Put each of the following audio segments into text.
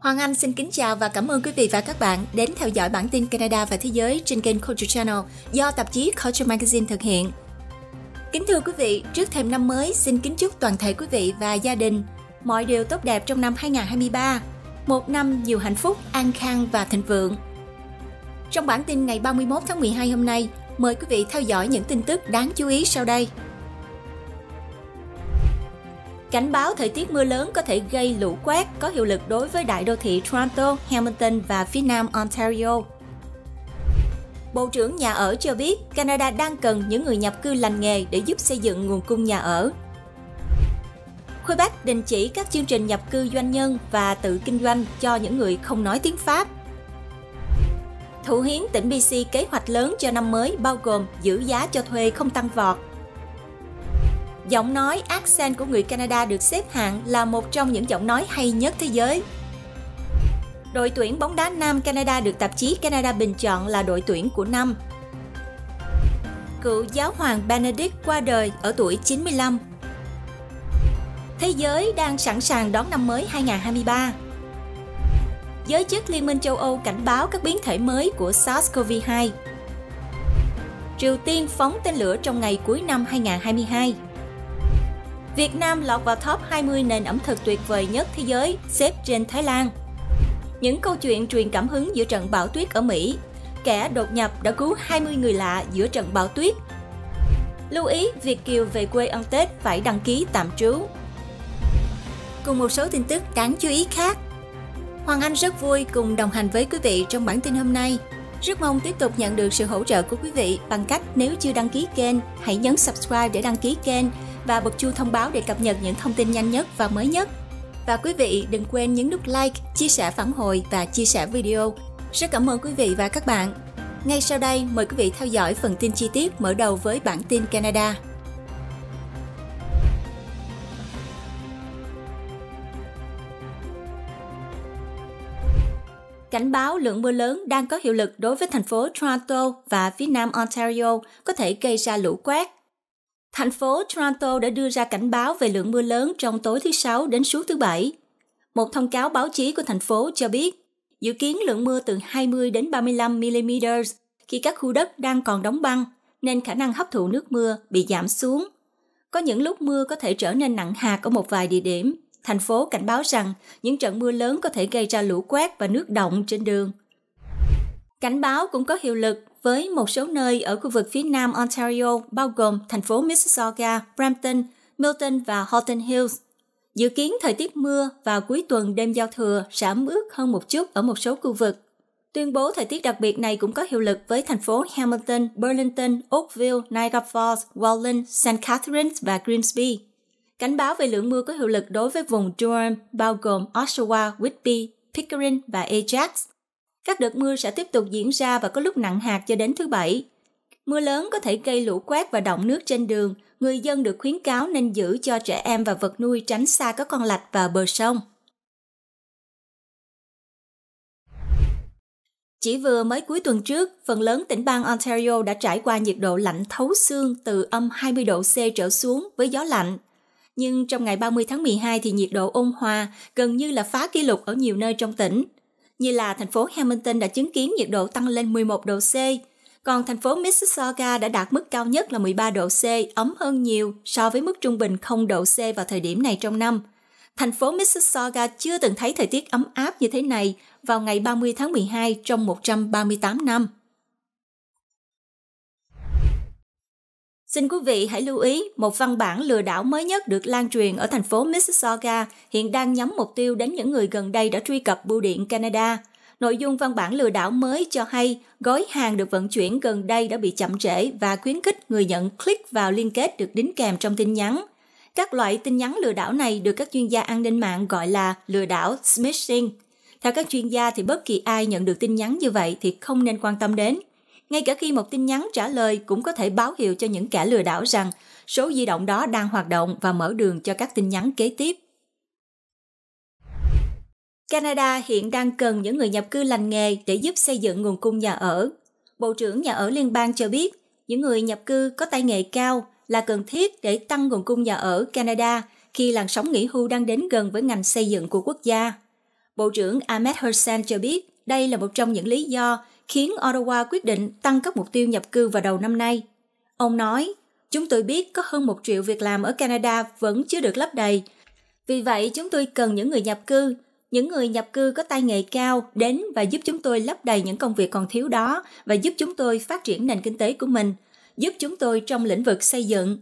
Hoàng Anh xin kính chào và cảm ơn quý vị và các bạn đến theo dõi bản tin Canada và Thế giới trên kênh Culture Channel do tạp chí Culture Magazine thực hiện. Kính thưa quý vị, trước thềm năm mới xin kính chúc toàn thể quý vị và gia đình mọi điều tốt đẹp trong năm 2023, một năm nhiều hạnh phúc, an khang và thịnh vượng. Trong bản tin ngày 31 tháng 12 hôm nay, mời quý vị theo dõi những tin tức đáng chú ý sau đây. Cảnh báo thời tiết mưa lớn có thể gây lũ quét có hiệu lực đối với đại đô thị Toronto, Hamilton và phía nam Ontario. Bộ trưởng Nhà ở cho biết Canada đang cần những người nhập cư lành nghề để giúp xây dựng nguồn cung nhà ở. Quebec đình chỉ các chương trình nhập cư doanh nhân và tự kinh doanh cho những người không nói tiếng Pháp. Thủ hiến tỉnh BC kế hoạch lớn cho năm mới bao gồm giữ giá cho thuê không tăng vọt, Giọng nói accent của người Canada được xếp hạng là một trong những giọng nói hay nhất thế giới. Đội tuyển bóng đá nam Canada được tạp chí Canada bình chọn là đội tuyển của năm. Cựu giáo hoàng Benedict qua đời ở tuổi 95. Thế giới đang sẵn sàng đón năm mới 2023. Giới chức Liên minh châu Âu cảnh báo các biến thể mới của SARS-CoV-2. Triều Tiên phóng tên lửa trong ngày cuối năm 2022. Việt Nam lọt vào top 20 nền ẩm thực tuyệt vời nhất thế giới, xếp trên Thái Lan. Những câu chuyện truyền cảm hứng giữa trận bão tuyết ở Mỹ, kẻ đột nhập đã cứu 20 người lạ giữa trận bão tuyết. Lưu ý, Việt Kiều về quê ăn Tết phải đăng ký tạm trú. Cùng một số tin tức đáng chú ý khác. Hoàng Anh rất vui cùng đồng hành với quý vị trong bản tin hôm nay. Rất mong tiếp tục nhận được sự hỗ trợ của quý vị bằng cách nếu chưa đăng ký kênh, hãy nhấn subscribe để đăng ký kênh và bật chuông thông báo để cập nhật những thông tin nhanh nhất và mới nhất. Và quý vị đừng quên nhấn nút like, chia sẻ phản hồi và chia sẻ video. Rất cảm ơn quý vị và các bạn. Ngay sau đây, mời quý vị theo dõi phần tin chi tiết mở đầu với bản tin Canada. cảnh báo lượng mưa lớn đang có hiệu lực đối với thành phố Toronto và phía nam Ontario có thể gây ra lũ quét. Thành phố Toronto đã đưa ra cảnh báo về lượng mưa lớn trong tối thứ Sáu đến suốt thứ Bảy. Một thông cáo báo chí của thành phố cho biết, dự kiến lượng mưa từ 20 đến 35 mm khi các khu đất đang còn đóng băng, nên khả năng hấp thụ nước mưa bị giảm xuống. Có những lúc mưa có thể trở nên nặng hạt ở một vài địa điểm. Thành phố cảnh báo rằng những trận mưa lớn có thể gây ra lũ quét và nước động trên đường. Cảnh báo cũng có hiệu lực với một số nơi ở khu vực phía nam Ontario bao gồm thành phố Mississauga, Brampton, Milton và Halton Hills. Dự kiến thời tiết mưa và cuối tuần đêm giao thừa giảm ướt hơn một chút ở một số khu vực. Tuyên bố thời tiết đặc biệt này cũng có hiệu lực với thành phố Hamilton, Burlington, Oakville, Niagara Falls, Welland, St. Catharines và Grimsby. Cảnh báo về lượng mưa có hiệu lực đối với vùng Durham bao gồm Oshawa, Whitby, Pickering và Ajax các đợt mưa sẽ tiếp tục diễn ra và có lúc nặng hạt cho đến thứ Bảy. Mưa lớn có thể gây lũ quét và động nước trên đường. Người dân được khuyến cáo nên giữ cho trẻ em và vật nuôi tránh xa các con lạch và bờ sông. Chỉ vừa mới cuối tuần trước, phần lớn tỉnh bang Ontario đã trải qua nhiệt độ lạnh thấu xương từ âm 20 độ C trở xuống với gió lạnh. Nhưng trong ngày 30 tháng 12 thì nhiệt độ ôn hòa gần như là phá kỷ lục ở nhiều nơi trong tỉnh như là thành phố Hamilton đã chứng kiến nhiệt độ tăng lên 11 độ C, còn thành phố Mississauga đã đạt mức cao nhất là 13 độ C, ấm hơn nhiều so với mức trung bình 0 độ C vào thời điểm này trong năm. Thành phố Mississauga chưa từng thấy thời tiết ấm áp như thế này vào ngày 30 tháng 12 trong 138 năm. Xin quý vị hãy lưu ý, một văn bản lừa đảo mới nhất được lan truyền ở thành phố Mississauga hiện đang nhắm mục tiêu đến những người gần đây đã truy cập bưu điện Canada. Nội dung văn bản lừa đảo mới cho hay gói hàng được vận chuyển gần đây đã bị chậm trễ và khuyến khích người nhận click vào liên kết được đính kèm trong tin nhắn. Các loại tin nhắn lừa đảo này được các chuyên gia an ninh mạng gọi là lừa đảo smishing. Theo các chuyên gia thì bất kỳ ai nhận được tin nhắn như vậy thì không nên quan tâm đến ngay cả khi một tin nhắn trả lời cũng có thể báo hiệu cho những kẻ lừa đảo rằng số di động đó đang hoạt động và mở đường cho các tin nhắn kế tiếp. Canada hiện đang cần những người nhập cư lành nghề để giúp xây dựng nguồn cung nhà ở. Bộ trưởng Nhà ở Liên bang cho biết, những người nhập cư có tay nghề cao là cần thiết để tăng nguồn cung nhà ở Canada khi làn sóng nghỉ hưu đang đến gần với ngành xây dựng của quốc gia. Bộ trưởng Ahmed Hersan cho biết, đây là một trong những lý do khiến Ottawa quyết định tăng các mục tiêu nhập cư vào đầu năm nay. Ông nói, chúng tôi biết có hơn một triệu việc làm ở Canada vẫn chưa được lấp đầy. Vì vậy, chúng tôi cần những người nhập cư, những người nhập cư có tay nghề cao đến và giúp chúng tôi lấp đầy những công việc còn thiếu đó và giúp chúng tôi phát triển nền kinh tế của mình, giúp chúng tôi trong lĩnh vực xây dựng.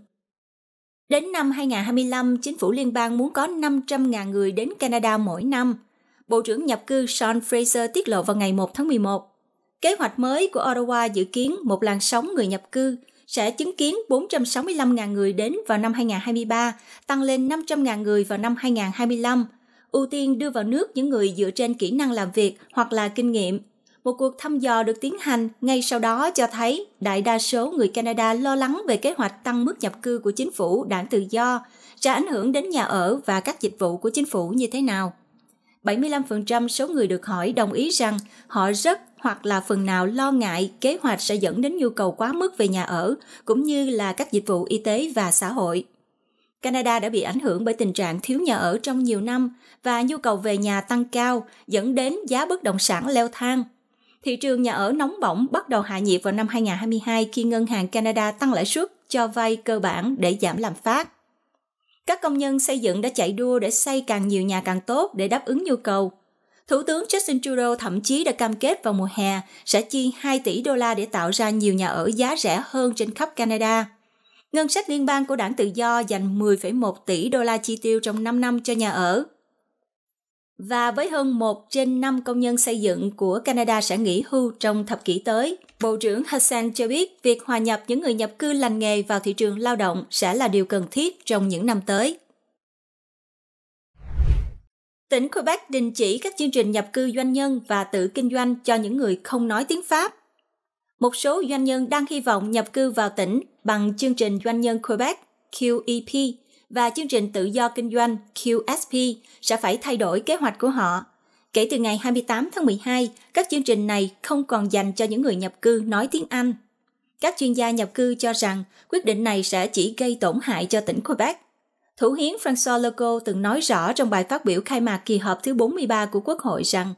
Đến năm 2025, chính phủ liên bang muốn có 500.000 người đến Canada mỗi năm – Bộ trưởng nhập cư Sean Fraser tiết lộ vào ngày 1 tháng 11. Kế hoạch mới của Ottawa dự kiến một làn sóng người nhập cư sẽ chứng kiến 465.000 người đến vào năm 2023, tăng lên 500.000 người vào năm 2025, ưu tiên đưa vào nước những người dựa trên kỹ năng làm việc hoặc là kinh nghiệm. Một cuộc thăm dò được tiến hành ngay sau đó cho thấy đại đa số người Canada lo lắng về kế hoạch tăng mức nhập cư của chính phủ đảng tự do sẽ ảnh hưởng đến nhà ở và các dịch vụ của chính phủ như thế nào. 75% số người được hỏi đồng ý rằng họ rất hoặc là phần nào lo ngại kế hoạch sẽ dẫn đến nhu cầu quá mức về nhà ở cũng như là các dịch vụ y tế và xã hội. Canada đã bị ảnh hưởng bởi tình trạng thiếu nhà ở trong nhiều năm và nhu cầu về nhà tăng cao dẫn đến giá bất động sản leo thang. Thị trường nhà ở nóng bỏng bắt đầu hạ nhiệt vào năm 2022 khi Ngân hàng Canada tăng lãi suất cho vay cơ bản để giảm lạm phát. Các công nhân xây dựng đã chạy đua để xây càng nhiều nhà càng tốt để đáp ứng nhu cầu. Thủ tướng Justin Trudeau thậm chí đã cam kết vào mùa hè sẽ chi 2 tỷ đô la để tạo ra nhiều nhà ở giá rẻ hơn trên khắp Canada. Ngân sách liên bang của đảng tự do dành 10,1 tỷ đô la chi tiêu trong 5 năm cho nhà ở. Và với hơn 1 trên 5 công nhân xây dựng của Canada sẽ nghỉ hưu trong thập kỷ tới, Bộ trưởng Hassan cho biết việc hòa nhập những người nhập cư lành nghề vào thị trường lao động sẽ là điều cần thiết trong những năm tới. Tỉnh Quebec đình chỉ các chương trình nhập cư doanh nhân và tự kinh doanh cho những người không nói tiếng Pháp. Một số doanh nhân đang hy vọng nhập cư vào tỉnh bằng chương trình doanh nhân Quebec QEP và chương trình tự do kinh doanh QSP sẽ phải thay đổi kế hoạch của họ kể từ ngày 28 tháng 12, các chương trình này không còn dành cho những người nhập cư nói tiếng Anh. Các chuyên gia nhập cư cho rằng quyết định này sẽ chỉ gây tổn hại cho tỉnh Quebec. Thủ hiến François Legault từng nói rõ trong bài phát biểu khai mạc kỳ họp thứ 43 của Quốc hội rằng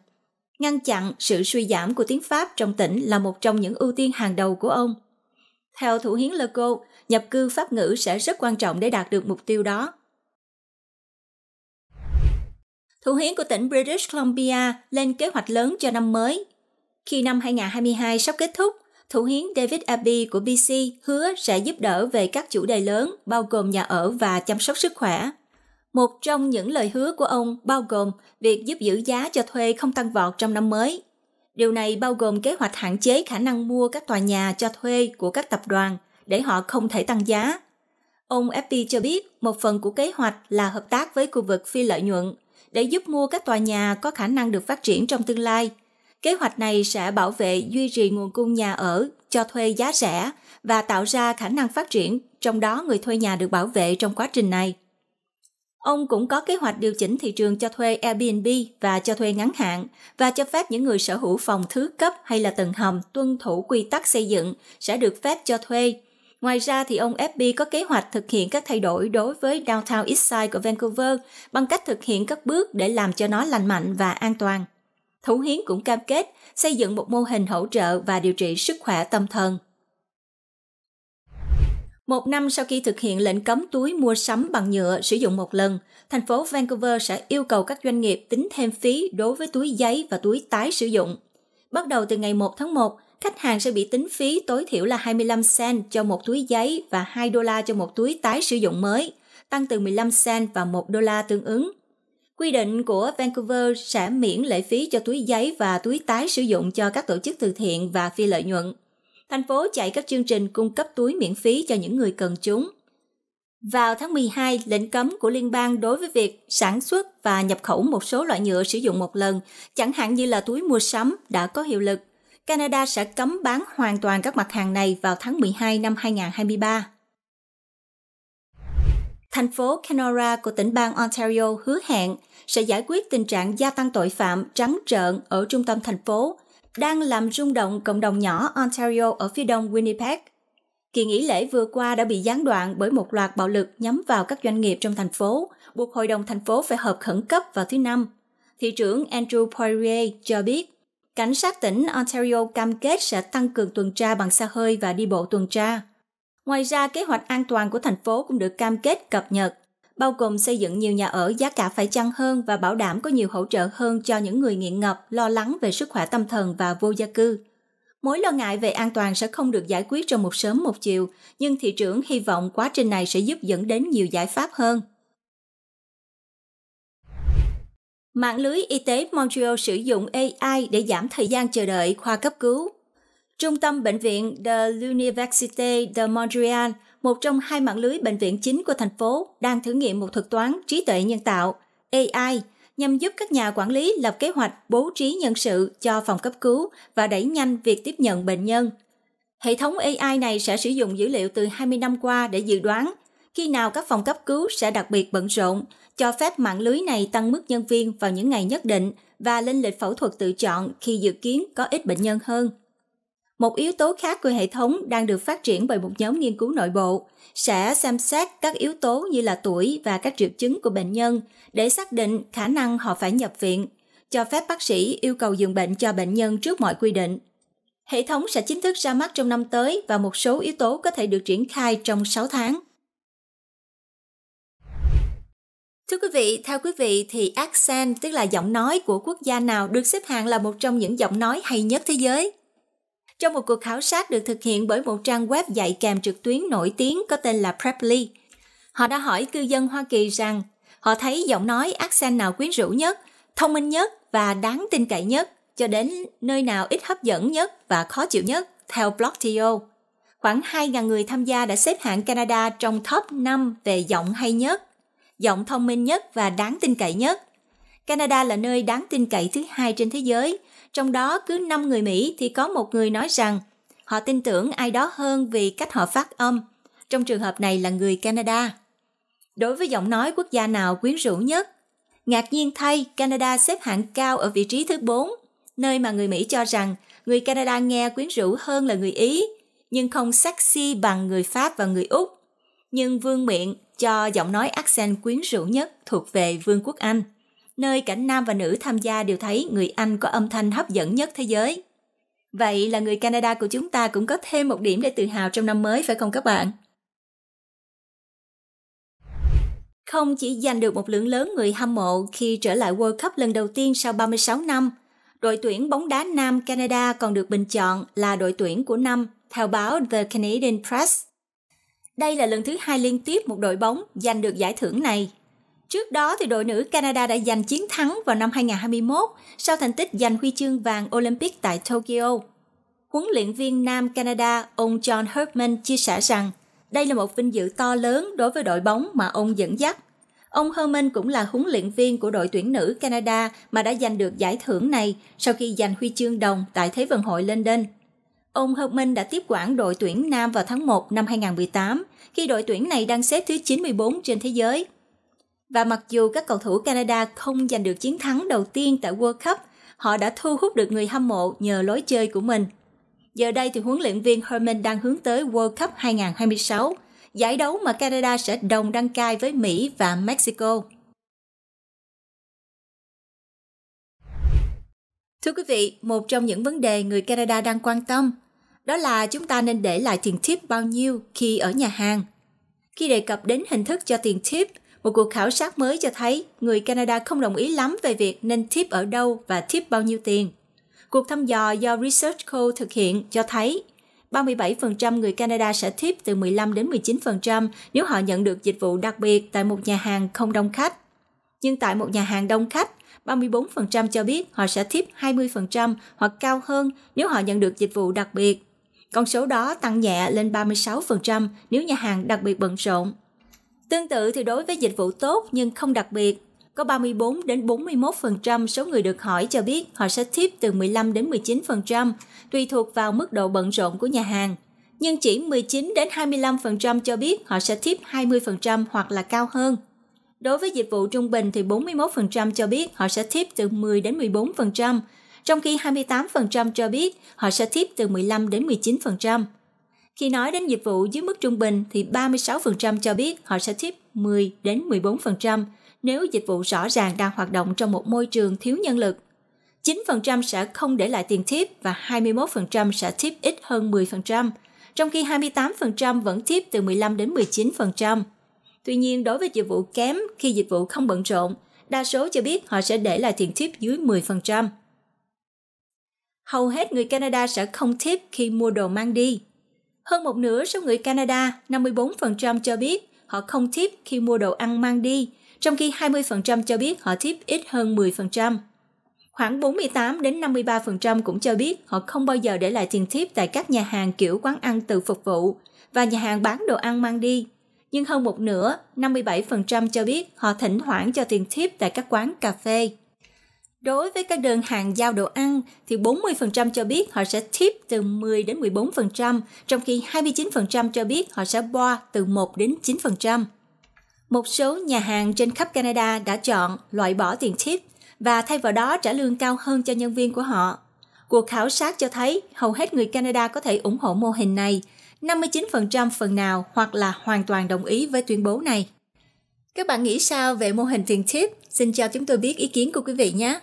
ngăn chặn sự suy giảm của tiếng Pháp trong tỉnh là một trong những ưu tiên hàng đầu của ông. Theo thủ hiến Legault, nhập cư pháp ngữ sẽ rất quan trọng để đạt được mục tiêu đó thủ hiến của tỉnh British Columbia lên kế hoạch lớn cho năm mới. Khi năm 2022 sắp kết thúc, thủ hiến David Abbey của BC hứa sẽ giúp đỡ về các chủ đề lớn bao gồm nhà ở và chăm sóc sức khỏe. Một trong những lời hứa của ông bao gồm việc giúp giữ giá cho thuê không tăng vọt trong năm mới. Điều này bao gồm kế hoạch hạn chế khả năng mua các tòa nhà cho thuê của các tập đoàn để họ không thể tăng giá. Ông Abbey cho biết một phần của kế hoạch là hợp tác với khu vực phi lợi nhuận để giúp mua các tòa nhà có khả năng được phát triển trong tương lai. Kế hoạch này sẽ bảo vệ duy trì nguồn cung nhà ở cho thuê giá rẻ và tạo ra khả năng phát triển, trong đó người thuê nhà được bảo vệ trong quá trình này. Ông cũng có kế hoạch điều chỉnh thị trường cho thuê Airbnb và cho thuê ngắn hạn và cho phép những người sở hữu phòng thứ cấp hay là tầng hầm tuân thủ quy tắc xây dựng sẽ được phép cho thuê Ngoài ra thì ông FB có kế hoạch thực hiện các thay đổi đối với Downtown Eastside của Vancouver bằng cách thực hiện các bước để làm cho nó lành mạnh và an toàn. Thủ hiến cũng cam kết xây dựng một mô hình hỗ trợ và điều trị sức khỏe tâm thần. Một năm sau khi thực hiện lệnh cấm túi mua sắm bằng nhựa sử dụng một lần, thành phố Vancouver sẽ yêu cầu các doanh nghiệp tính thêm phí đối với túi giấy và túi tái sử dụng. Bắt đầu từ ngày 1 tháng 1, khách hàng sẽ bị tính phí tối thiểu là 25 cent cho một túi giấy và 2 đô la cho một túi tái sử dụng mới, tăng từ 15 cent và 1 đô la tương ứng. Quy định của Vancouver sẽ miễn lệ phí cho túi giấy và túi tái sử dụng cho các tổ chức từ thiện và phi lợi nhuận. Thành phố chạy các chương trình cung cấp túi miễn phí cho những người cần chúng. Vào tháng 12, lệnh cấm của liên bang đối với việc sản xuất và nhập khẩu một số loại nhựa sử dụng một lần, chẳng hạn như là túi mua sắm, đã có hiệu lực. Canada sẽ cấm bán hoàn toàn các mặt hàng này vào tháng 12 năm 2023. Thành phố Kenora của tỉnh bang Ontario hứa hẹn sẽ giải quyết tình trạng gia tăng tội phạm trắng trợn ở trung tâm thành phố, đang làm rung động cộng đồng nhỏ Ontario ở phía đông Winnipeg. Kỳ nghỉ lễ vừa qua đã bị gián đoạn bởi một loạt bạo lực nhắm vào các doanh nghiệp trong thành phố, buộc hội đồng thành phố phải họp khẩn cấp vào thứ Năm. Thị trưởng Andrew Poirier cho biết cảnh sát tỉnh Ontario cam kết sẽ tăng cường tuần tra bằng xe hơi và đi bộ tuần tra. Ngoài ra, kế hoạch an toàn của thành phố cũng được cam kết cập nhật, bao gồm xây dựng nhiều nhà ở giá cả phải chăng hơn và bảo đảm có nhiều hỗ trợ hơn cho những người nghiện ngập, lo lắng về sức khỏe tâm thần và vô gia cư. Mối lo ngại về an toàn sẽ không được giải quyết trong một sớm một chiều, nhưng thị trưởng hy vọng quá trình này sẽ giúp dẫn đến nhiều giải pháp hơn. Mạng lưới y tế Montreal sử dụng AI để giảm thời gian chờ đợi khoa cấp cứu. Trung tâm bệnh viện de l'Université de Montréal, một trong hai mạng lưới bệnh viện chính của thành phố, đang thử nghiệm một thuật toán trí tuệ nhân tạo AI nhằm giúp các nhà quản lý lập kế hoạch bố trí nhân sự cho phòng cấp cứu và đẩy nhanh việc tiếp nhận bệnh nhân. Hệ thống AI này sẽ sử dụng dữ liệu từ 20 năm qua để dự đoán khi nào các phòng cấp cứu sẽ đặc biệt bận rộn, cho phép mạng lưới này tăng mức nhân viên vào những ngày nhất định và lên lịch phẫu thuật tự chọn khi dự kiến có ít bệnh nhân hơn. Một yếu tố khác của hệ thống đang được phát triển bởi một nhóm nghiên cứu nội bộ sẽ xem xét các yếu tố như là tuổi và các triệu chứng của bệnh nhân để xác định khả năng họ phải nhập viện, cho phép bác sĩ yêu cầu dừng bệnh cho bệnh nhân trước mọi quy định. Hệ thống sẽ chính thức ra mắt trong năm tới và một số yếu tố có thể được triển khai trong 6 tháng. Thưa quý vị, theo quý vị thì accent tức là giọng nói của quốc gia nào được xếp hạng là một trong những giọng nói hay nhất thế giới? Trong một cuộc khảo sát được thực hiện bởi một trang web dạy kèm trực tuyến nổi tiếng có tên là Preply, họ đã hỏi cư dân Hoa Kỳ rằng họ thấy giọng nói accent nào quyến rũ nhất, thông minh nhất và đáng tin cậy nhất, cho đến nơi nào ít hấp dẫn nhất và khó chịu nhất, theo Blogtio. Khoảng 2.000 người tham gia đã xếp hạng Canada trong top 5 về giọng hay nhất giọng thông minh nhất và đáng tin cậy nhất. Canada là nơi đáng tin cậy thứ hai trên thế giới, trong đó cứ 5 người Mỹ thì có một người nói rằng họ tin tưởng ai đó hơn vì cách họ phát âm. Trong trường hợp này là người Canada. Đối với giọng nói quốc gia nào quyến rũ nhất? Ngạc nhiên thay, Canada xếp hạng cao ở vị trí thứ 4, nơi mà người Mỹ cho rằng người Canada nghe quyến rũ hơn là người Ý, nhưng không sexy bằng người Pháp và người Úc. Nhưng vương miệng cho giọng nói accent quyến rũ nhất thuộc về Vương quốc Anh, nơi cả nam và nữ tham gia đều thấy người Anh có âm thanh hấp dẫn nhất thế giới. Vậy là người Canada của chúng ta cũng có thêm một điểm để tự hào trong năm mới phải không các bạn? Không chỉ giành được một lượng lớn người hâm mộ khi trở lại World Cup lần đầu tiên sau 36 năm, đội tuyển bóng đá nam Canada còn được bình chọn là đội tuyển của năm theo báo The Canadian Press đây là lần thứ hai liên tiếp một đội bóng giành được giải thưởng này. Trước đó thì đội nữ Canada đã giành chiến thắng vào năm 2021 sau thành tích giành huy chương vàng Olympic tại Tokyo. Huấn luyện viên Nam Canada ông John Hurtman chia sẻ rằng đây là một vinh dự to lớn đối với đội bóng mà ông dẫn dắt. Ông Herman cũng là huấn luyện viên của đội tuyển nữ Canada mà đã giành được giải thưởng này sau khi giành huy chương đồng tại Thế vận hội London Ông Hợp Minh đã tiếp quản đội tuyển Nam vào tháng 1 năm 2018, khi đội tuyển này đang xếp thứ 94 trên thế giới. Và mặc dù các cầu thủ Canada không giành được chiến thắng đầu tiên tại World Cup, họ đã thu hút được người hâm mộ nhờ lối chơi của mình. Giờ đây thì huấn luyện viên Herman đang hướng tới World Cup 2026, giải đấu mà Canada sẽ đồng đăng cai với Mỹ và Mexico. Thưa quý vị, một trong những vấn đề người Canada đang quan tâm đó là chúng ta nên để lại tiền tip bao nhiêu khi ở nhà hàng. Khi đề cập đến hình thức cho tiền tip, một cuộc khảo sát mới cho thấy người Canada không đồng ý lắm về việc nên tip ở đâu và tip bao nhiêu tiền. Cuộc thăm dò do Research Co thực hiện cho thấy 37% người Canada sẽ tip từ 15 đến 19% nếu họ nhận được dịch vụ đặc biệt tại một nhà hàng không đông khách. Nhưng tại một nhà hàng đông khách, 34% cho biết họ sẽ tip 20% hoặc cao hơn nếu họ nhận được dịch vụ đặc biệt. Con số đó tăng nhẹ lên 36% nếu nhà hàng đặc biệt bận rộn. Tương tự thì đối với dịch vụ tốt nhưng không đặc biệt, có 34 đến 41% số người được hỏi cho biết họ sẽ tip từ 15 đến 19%, tùy thuộc vào mức độ bận rộn của nhà hàng. Nhưng chỉ 19 đến 25% cho biết họ sẽ tip 20% hoặc là cao hơn. Đối với dịch vụ trung bình thì 41% cho biết họ sẽ tip từ 10 đến 14%, trong khi 28% cho biết họ sẽ tip từ 15 đến 19%. Khi nói đến dịch vụ dưới mức trung bình thì 36% cho biết họ sẽ tip 10 đến 14% nếu dịch vụ rõ ràng đang hoạt động trong một môi trường thiếu nhân lực. 9% sẽ không để lại tiền tip và 21% sẽ tip ít hơn 10%, trong khi 28% vẫn tip từ 15 đến 19%. Tuy nhiên, đối với dịch vụ kém khi dịch vụ không bận rộn, đa số cho biết họ sẽ để lại tiền tip dưới 10%. Hầu hết người Canada sẽ không tip khi mua đồ mang đi. Hơn một nửa số người Canada, 54% cho biết họ không tip khi mua đồ ăn mang đi, trong khi 20% cho biết họ tip ít hơn 10%. Khoảng 48 đến 53% cũng cho biết họ không bao giờ để lại tiền tip tại các nhà hàng kiểu quán ăn tự phục vụ và nhà hàng bán đồ ăn mang đi nhưng hơn một nửa, 57% cho biết họ thỉnh thoảng cho tiền tip tại các quán cà phê. Đối với các đơn hàng giao đồ ăn thì 40% cho biết họ sẽ tip từ 10 đến 14%, trong khi 29% cho biết họ sẽ boa từ 1 đến 9%. Một số nhà hàng trên khắp Canada đã chọn loại bỏ tiền tip và thay vào đó trả lương cao hơn cho nhân viên của họ. Cuộc khảo sát cho thấy hầu hết người Canada có thể ủng hộ mô hình này, 59% phần nào hoặc là hoàn toàn đồng ý với tuyên bố này. Các bạn nghĩ sao về mô hình tiền tip? Xin cho chúng tôi biết ý kiến của quý vị nhé.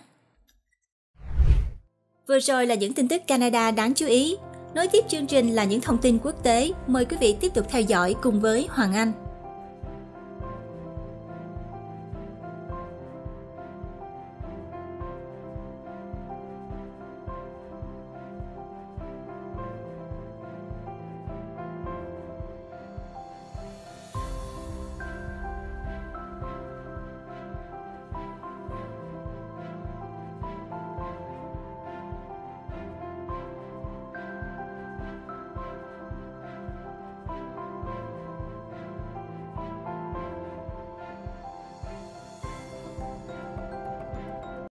Vừa rồi là những tin tức Canada đáng chú ý. Nối tiếp chương trình là những thông tin quốc tế. Mời quý vị tiếp tục theo dõi cùng với Hoàng Anh.